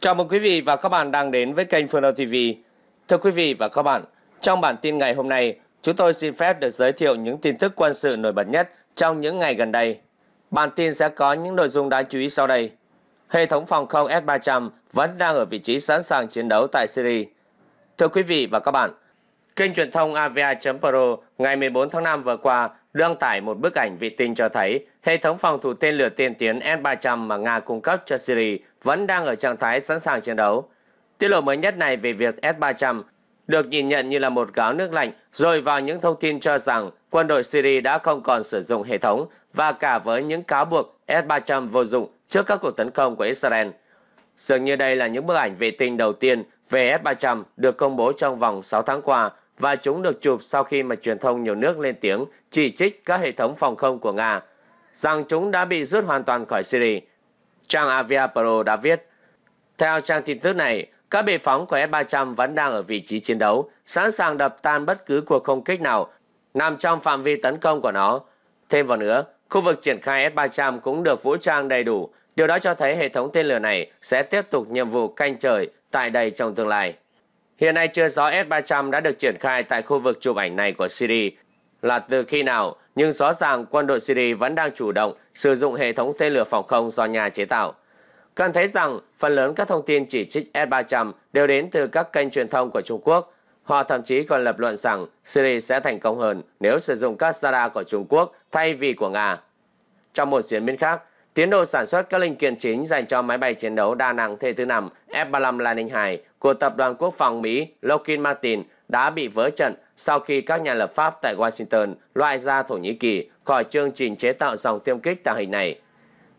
Chào mừng quý vị và các bạn đang đến với kênh Phương Đông TV. Thưa quý vị và các bạn, trong bản tin ngày hôm nay, chúng tôi xin phép được giới thiệu những tin tức quân sự nổi bật nhất trong những ngày gần đây. Bản tin sẽ có những nội dung đáng chú ý sau đây. Hệ thống phòng không S-300 vẫn đang ở vị trí sẵn sàng chiến đấu tại Syria. Thưa quý vị và các bạn, Kênh truyền thông avia.pro ngày 14 tháng 5 vừa qua đăng tải một bức ảnh vệ tinh cho thấy hệ thống phòng thủ tên lửa tiên tiến S-300 mà Nga cung cấp cho Syria vẫn đang ở trạng thái sẵn sàng chiến đấu. Tiết lộ mới nhất này về việc S-300 được nhìn nhận như là một gáo nước lạnh rồi vào những thông tin cho rằng quân đội Syria đã không còn sử dụng hệ thống và cả với những cáo buộc S-300 vô dụng trước các cuộc tấn công của Israel. Dường như đây là những bức ảnh vệ tinh đầu tiên về S-300 được công bố trong vòng 6 tháng qua và chúng được chụp sau khi mà truyền thông nhiều nước lên tiếng chỉ trích các hệ thống phòng không của Nga, rằng chúng đã bị rút hoàn toàn khỏi Syria. Trang Avia Pro đã viết, theo trang tin tức này, các bệ phóng của S-300 vẫn đang ở vị trí chiến đấu, sẵn sàng đập tan bất cứ cuộc không kích nào nằm trong phạm vi tấn công của nó. Thêm vào nữa, khu vực triển khai S-300 cũng được vũ trang đầy đủ, điều đó cho thấy hệ thống tên lửa này sẽ tiếp tục nhiệm vụ canh trời tại đây trong tương lai. Hiện nay chưa rõ S-300 đã được triển khai tại khu vực chụp ảnh này của Syria là từ khi nào, nhưng rõ ràng quân đội Syria vẫn đang chủ động sử dụng hệ thống tên lửa phòng không do nhà chế tạo. Cần thấy rằng, phần lớn các thông tin chỉ trích S-300 đều đến từ các kênh truyền thông của Trung Quốc. Họ thậm chí còn lập luận rằng Syria sẽ thành công hơn nếu sử dụng các radar của Trung Quốc thay vì của Nga. Trong một diễn biến khác, Tiến độ sản xuất các linh kiện chính dành cho máy bay chiến đấu đa năng thế thứ năm F-35 Lightning II của Tập đoàn Quốc phòng Mỹ Lockheed Martin đã bị vỡ trận sau khi các nhà lập pháp tại Washington loại ra Thổ Nhĩ Kỳ khỏi chương trình chế tạo dòng tiêm kích tàng hình này.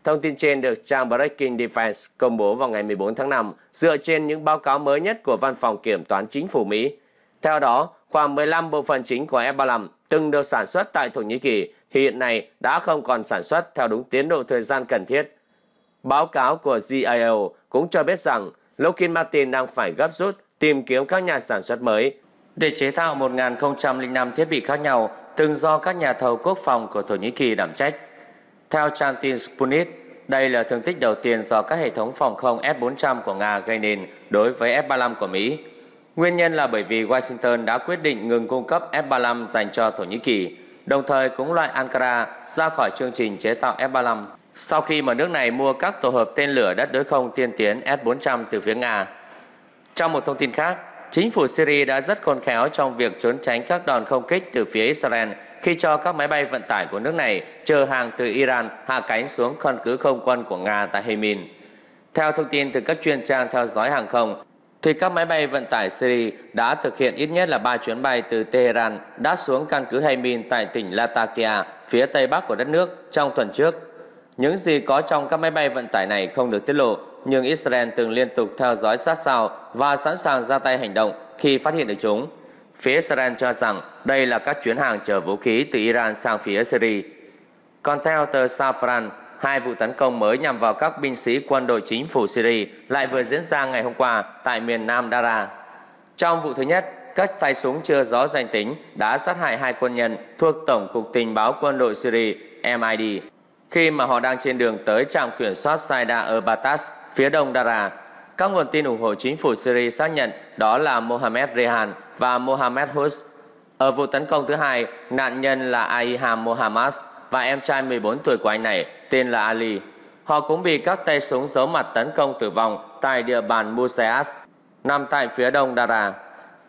Thông tin trên được trang Breaking Defense công bố vào ngày 14 tháng 5 dựa trên những báo cáo mới nhất của Văn phòng Kiểm toán Chính phủ Mỹ. Theo đó, khoảng 15 bộ phận chính của F-35 từng được sản xuất tại Thổ Nhĩ Kỳ hiện nay đã không còn sản xuất theo đúng tiến độ thời gian cần thiết. Báo cáo của GAO cũng cho biết rằng Lockheed Martin đang phải gấp rút tìm kiếm các nhà sản xuất mới để chế tạo 1.005 thiết bị khác nhau từng do các nhà thầu quốc phòng của Thổ Nhĩ Kỳ đảm trách. Theo trang tin Sputnik, đây là thương tích đầu tiên do các hệ thống phòng không F-400 của Nga gây nên đối với F-35 của Mỹ. Nguyên nhân là bởi vì Washington đã quyết định ngừng cung cấp F-35 dành cho Thổ Nhĩ Kỳ đồng thời cũng loại Ankara ra khỏi chương trình chế tạo F-35 sau khi mà nước này mua các tổ hợp tên lửa đất đối không tiên tiến S-400 từ phía Nga. Trong một thông tin khác, chính phủ Syria đã rất khôn khéo trong việc trốn tránh các đòn không kích từ phía Israel khi cho các máy bay vận tải của nước này chờ hàng từ Iran hạ cánh xuống căn cứ không quân của Nga tại Hemin. Theo thông tin từ các chuyên trang theo dõi hàng không, thì các máy bay vận tải Syria đã thực hiện ít nhất là 3 chuyến bay từ Tehran đã xuống căn cứ Haymin tại tỉnh Latakia, phía tây bắc của đất nước trong tuần trước. Những gì có trong các máy bay vận tải này không được tiết lộ, nhưng Israel từng liên tục theo dõi sát sao và sẵn sàng ra tay hành động khi phát hiện được chúng. Phía Israel cho rằng đây là các chuyến hàng chở vũ khí từ Iran sang phía Syria. Còn theo tờ Safran, Hai vụ tấn công mới nhằm vào các binh sĩ quân đội chính phủ Syria lại vừa diễn ra ngày hôm qua tại miền nam Dara. Trong vụ thứ nhất, các tay súng chưa rõ danh tính đã sát hại hai quân nhân thuộc Tổng cục Tình báo quân đội Syria MID khi mà họ đang trên đường tới trạm kiểm soát Saida ở Batas, phía đông Dara. Các nguồn tin ủng hộ chính phủ Syria xác nhận đó là Mohammed Rehan và Mohammed Hus. Ở vụ tấn công thứ hai, nạn nhân là Aiham Mohammad và em trai 14 tuổi của anh này tên là Ali. Họ cũng bị các tay súng giấu mặt tấn công tử vong tại địa bàn Museas, nằm tại phía đông Dara.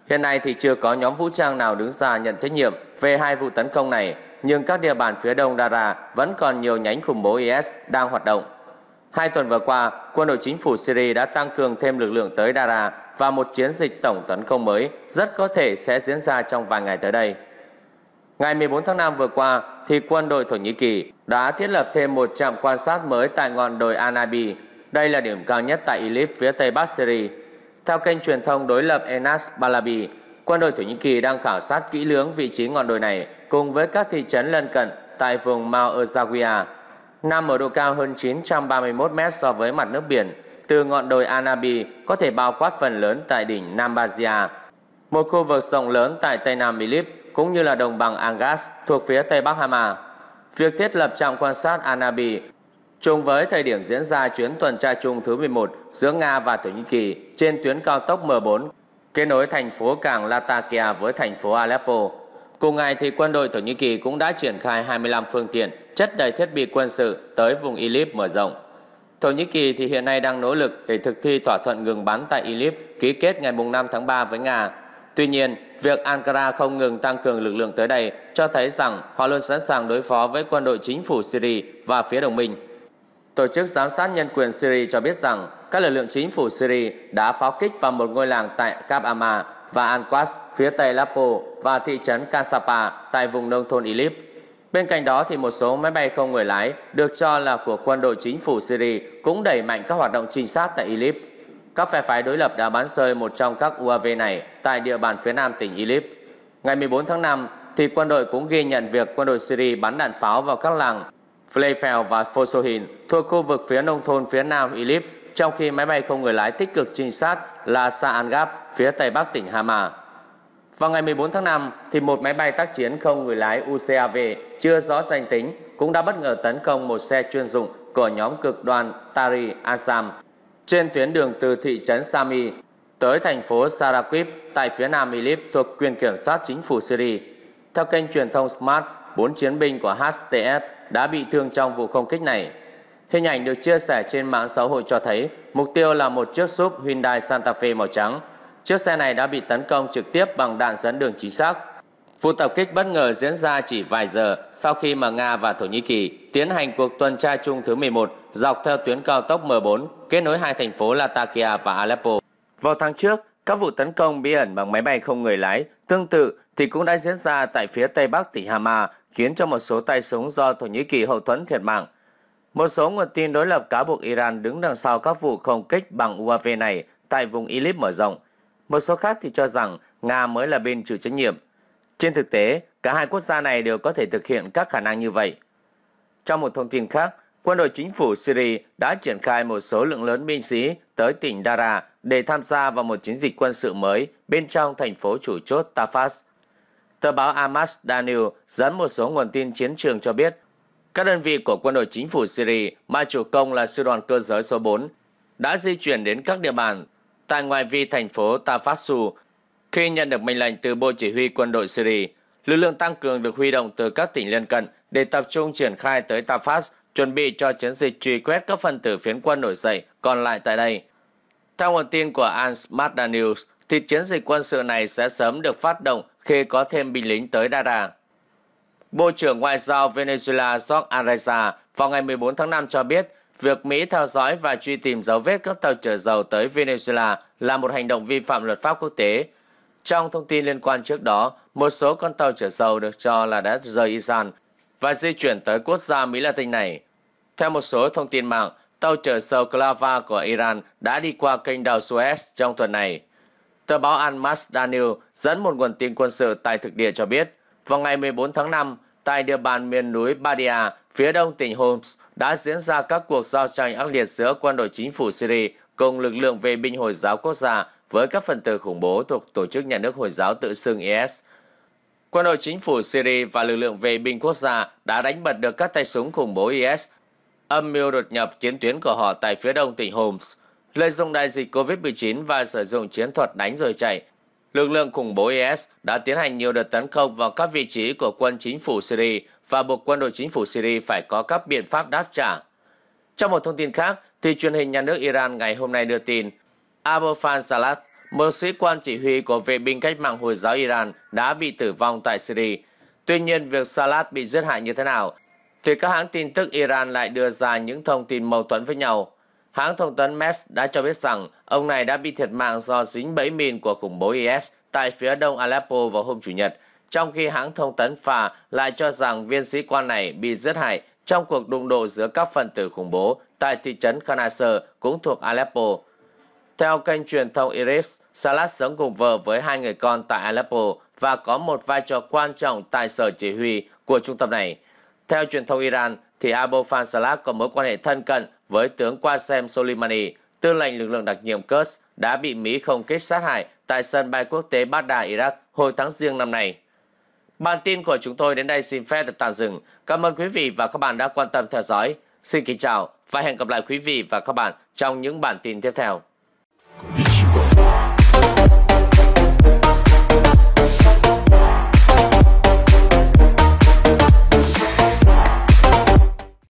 Hiện nay thì chưa có nhóm vũ trang nào đứng ra nhận trách nhiệm về hai vụ tấn công này, nhưng các địa bàn phía đông Dara vẫn còn nhiều nhánh khủng bố IS đang hoạt động. Hai tuần vừa qua, quân đội chính phủ Syria đã tăng cường thêm lực lượng tới Dara và một chiến dịch tổng tấn công mới rất có thể sẽ diễn ra trong vài ngày tới đây. Ngày 14 tháng 5 vừa qua, thì quân đội Thổ Nhĩ Kỳ đã thiết lập thêm một trạm quan sát mới tại ngọn đồi Anabi. Đây là điểm cao nhất tại Idlib phía tây Bắc Syria. Theo kênh truyền thông đối lập Enas Balabi, quân đội Thổ Nhĩ Kỳ đang khảo sát kỹ lưỡng vị trí ngọn đồi này cùng với các thị trấn lân cận tại vùng Mount Azawia, nằm ở độ cao hơn 931 mét so với mặt nước biển, từ ngọn đồi Anabi có thể bao quát phần lớn tại đỉnh Nambazia, một khu vực rộng lớn tại Tây Nam Idlib cũng như là đồng bằng Angas thuộc phía Tây Bắc Hama. Việc thiết lập trạm quan sát Anabi trùng với thời điểm diễn ra chuyến tuần tra chung thứ 11 giữa Nga và Thổ Nhĩ Kỳ trên tuyến cao tốc M4 kết nối thành phố cảng Latakia với thành phố Aleppo. Cùng ngày thì quân đội Thổ Nhĩ Kỳ cũng đã triển khai 25 phương tiện chất đầy thiết bị quân sự tới vùng Idlib mở rộng. Thổ Nhĩ Kỳ thì hiện nay đang nỗ lực để thực thi thỏa thuận ngừng bắn tại Idlib ký kết ngày 5 tháng 3 với Nga Tuy nhiên, việc Ankara không ngừng tăng cường lực lượng tới đây cho thấy rằng họ luôn sẵn sàng đối phó với quân đội chính phủ Syria và phía đồng minh. Tổ chức giám sát nhân quyền Syria cho biết rằng các lực lượng chính phủ Syria đã pháo kích vào một ngôi làng tại Kap Amma và Anquas phía tây Aleppo và thị trấn Kasapa tại vùng nông thôn Idlib. Bên cạnh đó thì một số máy bay không người lái được cho là của quân đội chính phủ Syria cũng đẩy mạnh các hoạt động trinh sát tại Idlib các phe phái đối lập đã bắn rơi một trong các UAV này tại địa bàn phía nam tỉnh Idlib. Ngày 14 tháng 5, thì quân đội cũng ghi nhận việc quân đội Syria bắn đạn pháo vào các làng Fleifel và Fosohin thuộc khu vực phía nông thôn phía nam Idlib, trong khi máy bay không người lái tích cực trinh sát là Saangab phía tây bắc tỉnh Hama. Vào ngày 14 tháng 5, thì một máy bay tác chiến không người lái UCAV chưa rõ danh tính cũng đã bất ngờ tấn công một xe chuyên dụng của nhóm cực đoan Tari Assam trên tuyến đường từ thị trấn Sami tới thành phố Saraquip tại phía nam Idlib thuộc quyền kiểm soát chính phủ Syria. Theo kênh truyền thông Smart, bốn chiến binh của HTS đã bị thương trong vụ không kích này. Hình ảnh được chia sẻ trên mạng xã hội cho thấy mục tiêu là một chiếc SUV Hyundai Santa Fe màu trắng. Chiếc xe này đã bị tấn công trực tiếp bằng đạn dẫn đường chính xác. Vụ tập kích bất ngờ diễn ra chỉ vài giờ sau khi mà Nga và Thổ Nhĩ Kỳ tiến hành cuộc tuần tra chung thứ 11 dọc theo tuyến cao tốc M4 kết nối hai thành phố Latakia và Aleppo. Vào tháng trước, các vụ tấn công bí ẩn bằng máy bay không người lái tương tự thì cũng đã diễn ra tại phía tây bắc tỉnh Hama, khiến cho một số tay súng do Thổ Nhĩ Kỳ hậu thuẫn thiệt mạng. Một số nguồn tin đối lập cáo buộc Iran đứng đằng sau các vụ không kích bằng UAV này tại vùng Idlib mở rộng. Một số khác thì cho rằng Nga mới là bên chịu trách nhiệm. Trên thực tế, cả hai quốc gia này đều có thể thực hiện các khả năng như vậy. Trong một thông tin khác, quân đội chính phủ Syria đã triển khai một số lượng lớn binh sĩ tới tỉnh Dara để tham gia vào một chiến dịch quân sự mới bên trong thành phố chủ chốt Tafas. Tờ báo Amas Daniel dẫn một số nguồn tin chiến trường cho biết, các đơn vị của quân đội chính phủ Syria mà chủ công là sư đoàn cơ giới số 4 đã di chuyển đến các địa bàn tại ngoài vi thành phố Tafasu. Khi nhận được mệnh lệnh từ Bộ Chỉ huy quân đội Syria, lực lượng tăng cường được huy động từ các tỉnh lân cận để tập trung triển khai tới Tafas chuẩn bị cho chiến dịch truy quét các phần tử phiến quân nổi dậy còn lại tại đây. Theo nguồn tin của Ansmarda News, thì chiến dịch quân sự này sẽ sớm được phát động khi có thêm binh lính tới Dada. Bộ trưởng Ngoại giao Venezuela Jorge Araiza vào ngày 14 tháng 5 cho biết việc Mỹ theo dõi và truy tìm dấu vết các tàu chở dầu tới Venezuela là một hành động vi phạm luật pháp quốc tế. Trong thông tin liên quan trước đó, một số con tàu chở dầu được cho là đã rời Iran và di chuyển tới quốc gia Mỹ Latin này. Theo một số thông tin mạng, tàu chở dầu Clava của Iran đã đi qua kênh đào Suez trong tuần này. Tờ báo Al-Mas Daniel dẫn một nguồn tin quân sự tại thực địa cho biết, vào ngày 14 tháng 5, tại địa bàn miền núi Badia, phía đông tỉnh Homs, đã diễn ra các cuộc giao tranh ác liệt giữa quân đội chính phủ Syria cùng lực lượng vệ binh Hồi giáo quốc gia với các phần tử khủng bố thuộc Tổ chức Nhà nước Hồi giáo tự xưng IS Quân đội chính phủ Syria và lực lượng vệ binh quốc gia đã đánh bật được các tay súng khủng bố IS, âm mưu đột nhập chiến tuyến của họ tại phía đông tỉnh Homs. Lợi dụng đại dịch COVID-19 và sử dụng chiến thuật đánh rồi chạy, lực lượng khủng bố IS đã tiến hành nhiều đợt tấn công vào các vị trí của quân chính phủ Syria và buộc quân đội chính phủ Syria phải có các biện pháp đáp trả. Trong một thông tin khác, thì truyền hình nhà nước Iran ngày hôm nay đưa tin Abu Fan Salat, một sĩ quan chỉ huy của vệ binh cách mạng Hồi giáo Iran đã bị tử vong tại Syria. Tuy nhiên, việc Salat bị giết hại như thế nào, thì các hãng tin tức Iran lại đưa ra những thông tin mâu thuẫn với nhau. Hãng thông tấn MES đã cho biết rằng ông này đã bị thiệt mạng do dính bẫy mìn của khủng bố IS tại phía đông Aleppo vào hôm Chủ nhật, trong khi hãng thông tấn FA lại cho rằng viên sĩ quan này bị giết hại trong cuộc đụng độ giữa các phần tử khủng bố tại thị trấn Khan cũng thuộc Aleppo. Theo kênh truyền thông Iris, Salat sống cùng vợ với hai người con tại Aleppo và có một vai trò quan trọng tại sở chỉ huy của trung tâm này. Theo truyền thông Iran, thì Abofan Salat có mối quan hệ thân cận với tướng Qasem Soleimani, tư lệnh lực lượng đặc nhiệm Quds đã bị Mỹ không kích sát hại tại sân bay quốc tế Baghdad, Iraq hồi tháng riêng năm nay. Bản tin của chúng tôi đến đây xin phép được tạm dừng. Cảm ơn quý vị và các bạn đã quan tâm theo dõi. Xin kính chào và hẹn gặp lại quý vị và các bạn trong những bản tin tiếp theo.